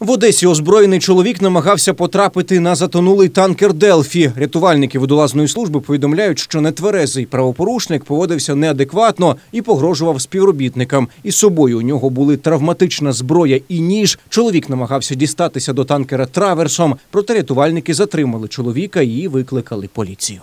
В Одесі озброєний чоловік намагався потрапити на затонулий танкер Делфі. Рятувальники водолазної служби повідомляють, що нетверезий правопорушник поводився неадекватно і погрожував співробітникам. Із собою у нього були травматична зброя і ніж. Чоловік намагався дістатися до танкера траверсом. Проте рятувальники затримали чоловіка і викликали поліцію.